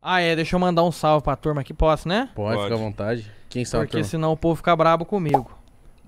Ah, é, deixa eu mandar um salve pra turma aqui, posso, né? Pode, Pode. fica à vontade. Quem sabe Porque senão o povo fica brabo comigo.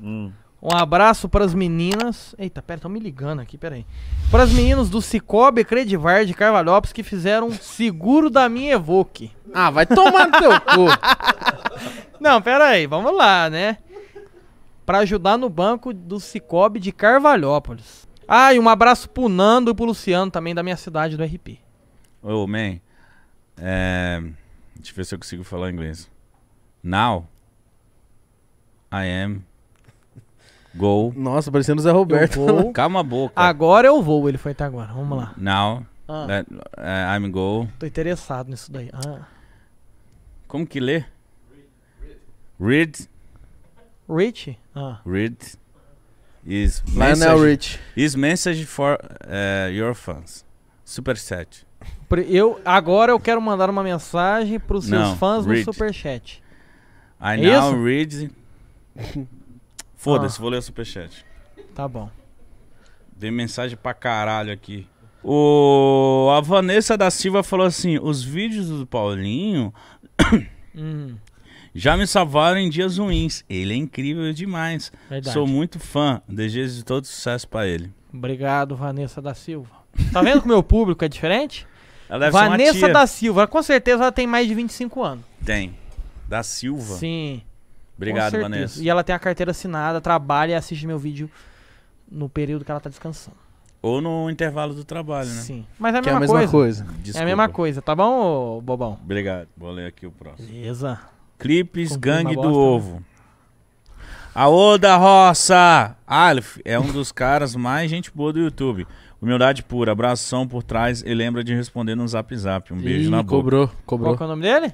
Hum. Um abraço pras meninas. Eita, pera, estão me ligando aqui, pera aí. Pras meninas do Cicobi Credivar de Carvalhópolis que fizeram seguro da minha Evoque. Ah, vai tomar no teu cu. Não, pera aí, vamos lá, né? Pra ajudar no banco do Cicobi de Carvalhópolis. Ah, e um abraço pro Nando e pro Luciano também da minha cidade do RP. Ô, oh, man. É, deixa eu ver se eu consigo falar inglês. Now, I am Go. Nossa, parecendo o Zé Roberto. Calma a boca. Agora eu vou, ele foi até agora. Vamos lá. Now, ah. that, uh, I'm go. Tô interessado nisso daí. Ah. Como que lê? Read. Rich? Ah. Read. Is Lionel message, Rich. Is message for uh, your fans. Superchat. Eu, agora eu quero mandar uma mensagem para os seus fãs read. no Superchat. I é now isso? read. Foda-se, ah. vou ler o Superchat. Tá bom. Dei mensagem pra caralho aqui. O... A Vanessa da Silva falou assim: os vídeos do Paulinho hum. já me salvaram em dias ruins. Ele é incrível demais. Verdade. Sou muito fã. Desejo de todo sucesso para ele. Obrigado, Vanessa da Silva. Tá vendo que o meu público é diferente? Ela deve Vanessa ser uma tia. da Silva, com certeza ela tem mais de 25 anos. Tem. Da Silva? Sim. Obrigado, Vanessa. E ela tem a carteira assinada, trabalha e assiste meu vídeo no período que ela tá descansando. Ou no intervalo do trabalho, né? Sim. Mas é a, mesma, é a mesma coisa. coisa. É a mesma coisa, tá bom, ô, bobão? Obrigado. Vou ler aqui o próximo. Beleza. Clipes Comprei Gangue do né? Ovo. Aô da Roça! Alf é um dos caras mais gente boa do YouTube. Humildade pura, abração por trás e lembra de responder no zap zap. Um beijo Ih, na boca. Cobrou, cobrou. Qual é o nome dele?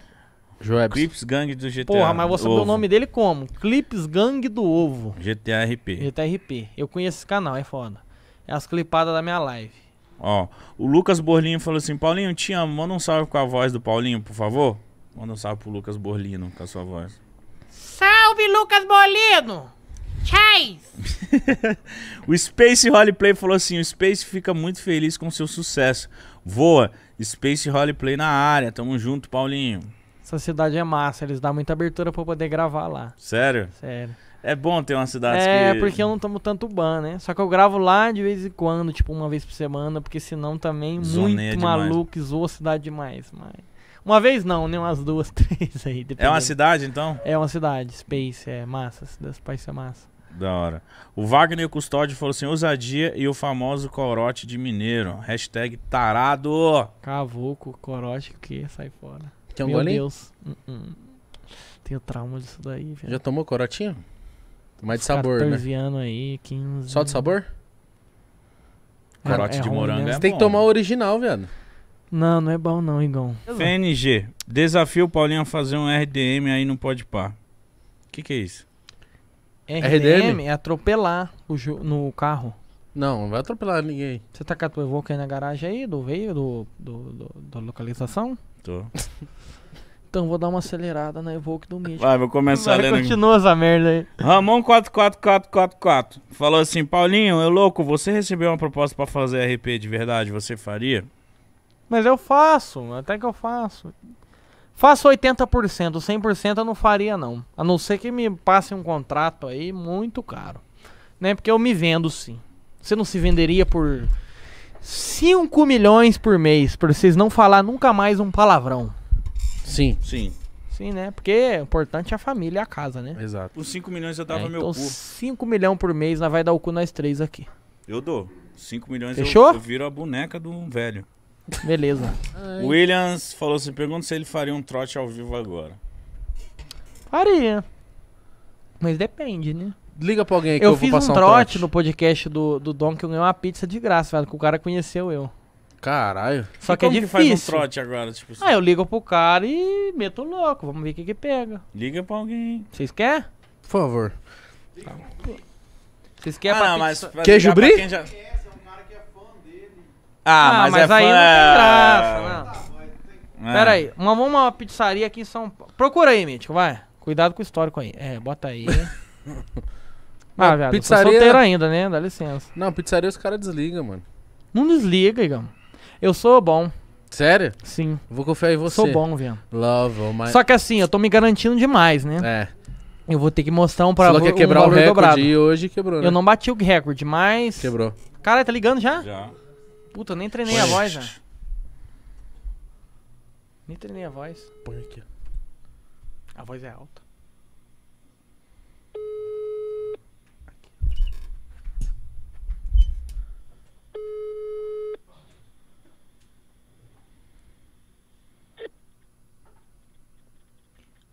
Joebs. Clips Gang do GTA. Porra, mas você saber o nome dele como? Clips Gang do Ovo. GTA RP. GTA RP. Eu conheço esse canal, é foda. É as clipadas da minha live. Ó, o Lucas Borlinho falou assim: Paulinho, te amo, manda um salve com a voz do Paulinho, por favor. Manda um salve pro Lucas Borlino com a sua voz. Salve, Lucas Borlino! Chase! o Space Roleplay falou assim: o Space fica muito feliz com seu sucesso. Voa, Space Roleplay na área. Tamo junto, Paulinho. Essa cidade é massa, eles dão muita abertura pra poder gravar lá. Sério? Sério. É bom ter uma cidade é, que... É, porque eu não tomo tanto ban, né? Só que eu gravo lá de vez em quando, tipo uma vez por semana, porque senão também é Zoneia muito demais. maluco, zoa a cidade demais. Mas... Uma vez não, nem né? umas duas, três aí. Dependendo. É uma cidade, então? É uma cidade, Space, é massa, cidade Space é massa. Da hora. O Wagner Custódio falou assim: ousadia e o famoso corote de mineiro. Hashtag tarado. Cavoco, corote, o que? Sai fora. Tem um Meu Deus. Uh -uh. Tenho trauma disso daí, velho. Já tomou corotinho? Mais de sabor, 14 né? anos aí, 15. Só de sabor? É, corote é de morango mesmo. Né? é Você tem que tomar né? o original, velho. Não, não é bom não, Igão. FNG. Desafio Paulinho a fazer um RDM aí não pode par. O que que é isso? RDM, RDM? é atropelar o no carro. Não, não vai atropelar ninguém. Você tá com a tua Evoque aí na garagem aí, do veio, do, do, do da localização? Tô. Então vou dar uma acelerada na Evoque do Mítico. Vai, vou começar Vai, lendo. Continua essa merda aí. Ramon 44444 falou assim: Paulinho, eu é louco, você recebeu uma proposta para fazer RP de verdade, você faria? Mas eu faço, até que eu faço. Faço 80%, 100% eu não faria não. A não ser que me passe um contrato aí muito caro. Né? Porque eu me vendo sim. Você não se venderia por 5 milhões por mês, para vocês não falar nunca mais um palavrão. Sim. Sim. Sim, né? Porque o é importante é a família e a casa, né? Exato. Os 5 milhões eu dava é, meu então cu. 5 milhões por mês, nós vai dar o cu nós três aqui. Eu dou. 5 milhões Eu, eu viro a boneca do velho. Beleza. Williams falou assim: pergunta se ele faria um trote ao vivo agora. Faria. Mas depende, né? Liga pra alguém aqui. que eu, eu vou fiz passar um trote, no podcast do, do Dom que eu ganhei uma pizza de graça, velho, que o cara conheceu eu. Caralho. Só E que é como que faz um trote agora? Tipo, assim? Ah, eu ligo pro cara e meto o louco. Vamos ver o que que pega. Liga pra alguém. Vocês querem? Por favor. Vocês querem ah, pra não, pizza- mas pra Queijo ligar pra quem já- ah, ah mas, mas é aí fã... não tem graça, é- né? É. Pera aí, uma, uma pizzaria aqui em São Paulo. Procura aí, Mítico, vai. Cuidado com o histórico aí. É, bota aí. ah, viado, pizzaria... solteiro ainda, né? Dá licença. Não, pizzaria os caras desligam, mano. Não desliga, Igão. Eu sou bom. Sério? Sim. Vou confiar em você. Sou bom, Vian. Love, oh mas... Só que assim, eu tô me garantindo demais, né? É. Eu vou ter que mostrar um pra você. Falou que quebrar um o recorde dobrado. e hoje quebrou, né? Eu não bati o recorde, mas... Quebrou. Cara, tá ligando já? Já. Puta, nem treinei a voz, né? Nem treinei a voz. Põe aqui. A voz é alta.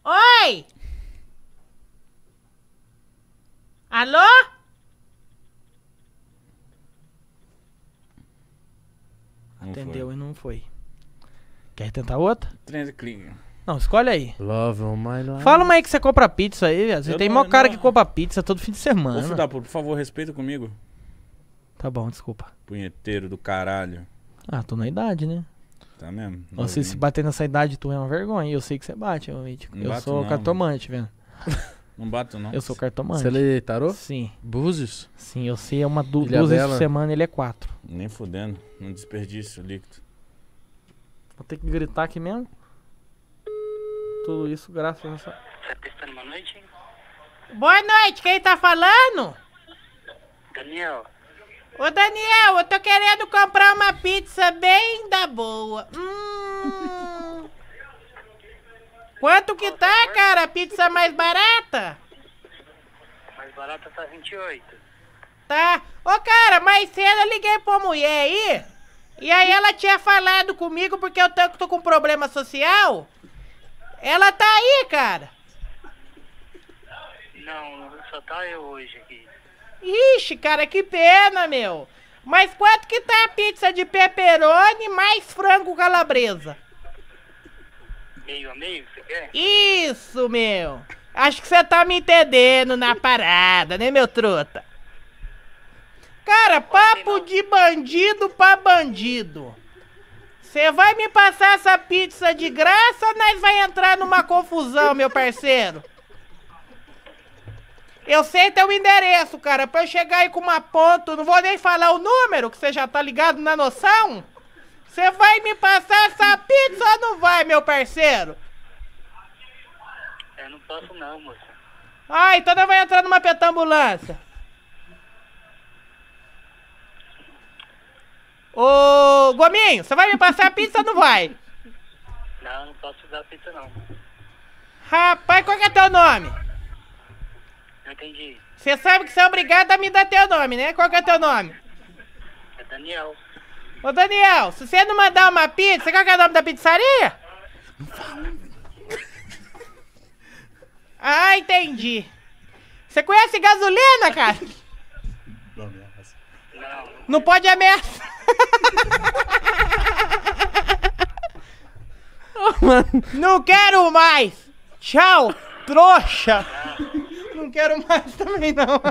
Oi! Alô? foi. Quer tentar outra? Trendcling. Não, escolhe aí. Love on my life. Fala uma aí que você compra pizza aí, velho. Você eu tem não, mó cara não. que compra pizza todo fim de semana. Ô, Fudá, por favor, respeita comigo. Tá bom, desculpa. Punheteiro do caralho. Ah, tô na idade, né? Tá mesmo. Você se bater nessa idade, tu é uma vergonha. Eu sei que você bate, eu, tipo, eu sou não, cartomante, velho. Não bato, não. Eu sou cartomante. Você lê tarô? Sim. Búzios? Sim, eu sei, é uma du duas vezes por semana ele é quatro. Nem fudendo, não desperdício líquido. Vou ter que gritar aqui mesmo. Tudo isso graças a tá nossa... boa noite? Boa noite, quem tá falando? Daniel. Ô Daniel, eu tô querendo comprar uma pizza bem da boa. Hum. Quanto que tá, cara? Pizza mais barata? Mais barata tá 28. Tá. Ô cara, mais cedo eu liguei pra mulher aí. E aí ela tinha falado comigo porque eu tô, tô com problema social. Ela tá aí, cara. Não, só tá eu hoje aqui. Ixi, cara, que pena, meu. Mas quanto que tá a pizza de pepperoni mais frango calabresa? Meio a meio, você quer? Isso, meu. Acho que você tá me entendendo na parada, né, meu truta? Cara, papo de bandido pra bandido. Você vai me passar essa pizza de graça, nós vai entrar numa confusão, meu parceiro. Eu sei teu endereço, cara. Pra eu chegar aí com uma ponta, não vou nem falar o número, que você já tá ligado na noção. Você vai me passar essa pizza ou não vai, meu parceiro? Eu é, não posso não, moça. Ah, então nós vai entrar numa petambulância. Ô, Gominho, você vai me passar a pizza ou não vai? Não, não posso dar pizza não. Rapaz, qual que é teu nome? Não entendi. Você sabe que você é obrigado a me dar teu nome, né? Qual que é teu nome? É Daniel. Ô, Daniel, se você não mandar uma pizza, qual que é o nome da pizzaria? Não Ah, entendi. Você conhece gasolina, cara? Não, não é assim. pode ameaçar mano. Não quero mais! Tchau, trouxa! Não quero mais também, não.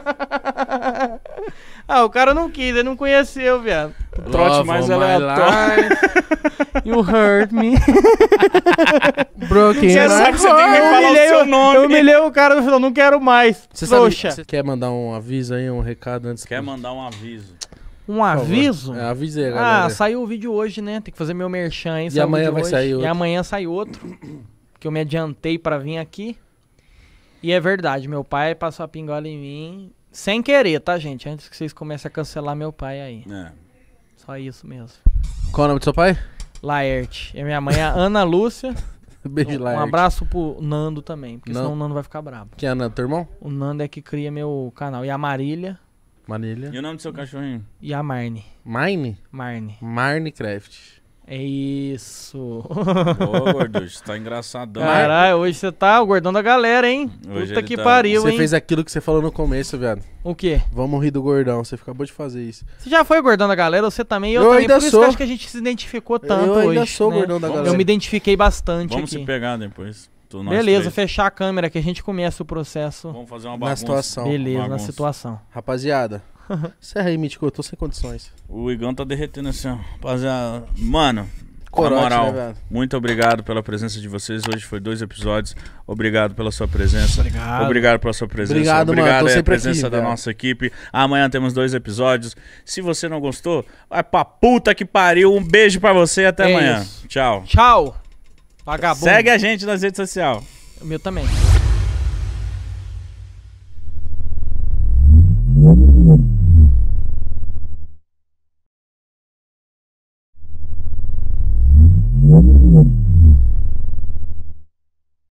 ah, o cara não quis, ele não conheceu, viado. O trote Love mais aleatório. You hurt me. Broken. Você sabe que você tem que falar o seu nome. Eu humilhei o cara e falou, não quero mais. Você trouxa. Sabe, você quer mandar um aviso aí, um recado antes? Quer que... mandar um aviso um aviso. É, avisei, ah, galera. Ah, saiu o vídeo hoje, né? Tem que fazer meu merchan, aí. E amanhã vai hoje. sair outro. E amanhã sai outro. Que eu me adiantei para vir aqui. E é verdade, meu pai passou a pingola em mim sem querer, tá, gente? Antes que vocês comecem a cancelar meu pai aí. É. Só isso mesmo. Qual é o nome do seu pai? Laerte. E minha mãe é Ana Lúcia. Beijo, um, Laerte. Um abraço pro Nando também, porque senão o Nando vai ficar brabo. quem é Nando, teu irmão? O Nando é que cria meu canal. E a Marília, Manilha. E o nome do seu cachorrinho? E a Marne. Mine? Marne. Minecraft. É isso. Ô, gordo você tá engraçadão. Caralho, hoje você tá o gordão da galera, hein? Hoje Puta que tá- pariu, Você hein? fez aquilo que você falou no começo, viado. O quê? Vamos rir do gordão. Você acabou de fazer isso. Você já foi o gordão da galera? Você também? Eu, Eu também. ainda Por isso que eu acho que a gente se identificou tanto eu hoje. ainda sou o né? gordão da Eu galera. me identifiquei bastante Vamos se pegar depois. Beleza, três. fechar a câmera que a gente começa o processo. Vamos fazer uma bagunça. Na situação. Beleza, bagunça. na situação. Rapaziada, encerra aí, Mítico, eu tô sem condições. O Igão tá derretendo assim, ó. Rapaziada, mano, Corote, né, moral, né, muito obrigado pela presença de vocês. Hoje foi dois episódios. Obrigado pela sua presença. Obrigado. Obrigado pela sua presença. Obrigado, obrigado mano, é presença aqui, da velho. nossa equipe. Amanhã temos dois episódios. Se você não gostou, vai pra puta que pariu. Um beijo para você até é amanhã. Isso. Tchau. Tchau. Vagabundo. Segue a gente nas redes sociais. O meu também.